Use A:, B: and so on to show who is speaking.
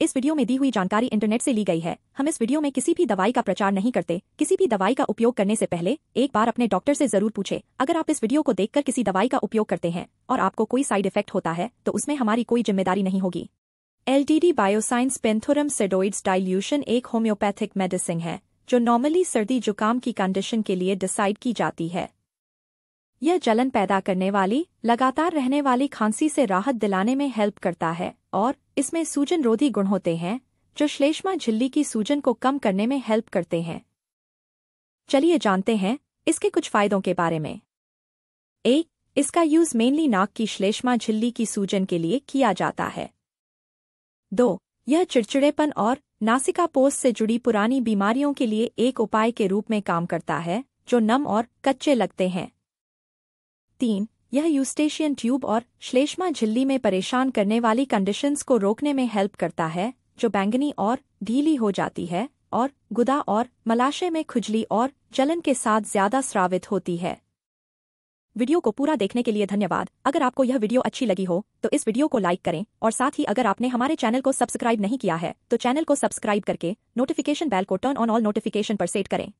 A: इस वीडियो में दी हुई जानकारी इंटरनेट से ली गई है हम इस वीडियो में किसी भी दवाई का प्रचार नहीं करते किसी भी दवाई का उपयोग करने से पहले एक बार अपने डॉक्टर से जरूर पूछे अगर आप इस वीडियो को देखकर किसी दवाई का उपयोग करते हैं और आपको कोई साइड इफेक्ट होता है तो उसमें हमारी कोई जिम्मेदारी नहीं होगी LDD bioscience penthorum sedoides dilution एक होम्योपैथिक मेडिसिन है जो नॉर्मली सर्दी जुकाम की कंडीशन के लिए डिसाइड की जाती है यह जलन पैदा करने वाली लगातार रहने वाली खांसी से राहत दिलाने में हेल्प करता है और इसमें सूजन रोधी गुण होते हैं जो श्लेष्मा झिल्ली की सूजन को कम करने में हेल्प करते हैं चलिए जानते हैं इसके कुछ फायदों के बारे में एक इसका यूज मेनली नाक की श्लेष्मा झिल्ली की सूजन के लिए किया जाता है दो यह चिड़चिड़ेपन और नासिका पोस से जुड़ी पुरानी बीमारियों के लिए एक उपाय के रूप में काम करता है जो नम और कच्चे लगते हैं तीन यह यूस्टेशियन ट्यूब और श्लेष्मा झिल्ली में परेशान करने वाली कंडीशंस को रोकने में हेल्प करता है जो बैंगनी और ढीली हो जाती है और गुदा और मलाशय में खुजली और जलन के साथ ज्यादा स्रावित होती है वीडियो को पूरा देखने के लिए धन्यवाद अगर आपको यह वीडियो अच्छी लगी हो तो इस वीडियो को लाइक करें और साथ ही अगर आपने हमारे चैनल को सब्सक्राइब नहीं किया है तो चैनल को सब्सक्राइब करके नोटिफिकेशन बेल को टर्न ऑन ऑल नोटिफिकेशन पर सेट करें